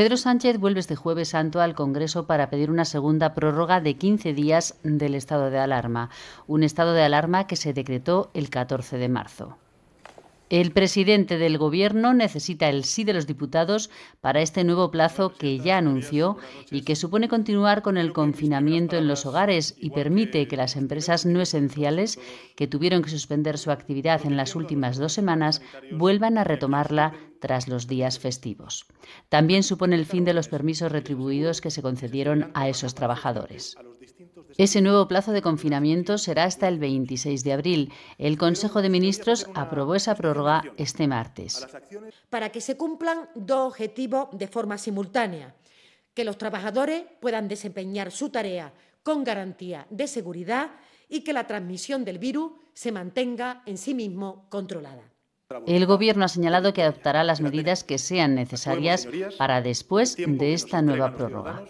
Pedro Sánchez vuelve este jueves santo al Congreso para pedir una segunda prórroga de 15 días del estado de alarma, un estado de alarma que se decretó el 14 de marzo. El presidente del Gobierno necesita el sí de los diputados para este nuevo plazo que ya anunció y que supone continuar con el confinamiento en los hogares y permite que las empresas no esenciales que tuvieron que suspender su actividad en las últimas dos semanas vuelvan a retomarla tras los días festivos. También supone el fin de los permisos retribuidos que se concedieron a esos trabajadores. Ese nuevo plazo de confinamiento será hasta el 26 de abril. El Consejo de Ministros aprobó esa prórroga este martes. Para que se cumplan dos objetivos de forma simultánea, que los trabajadores puedan desempeñar su tarea con garantía de seguridad y que la transmisión del virus se mantenga en sí mismo controlada. El Gobierno ha señalado que adoptará las medidas que sean necesarias para después de esta nueva prórroga.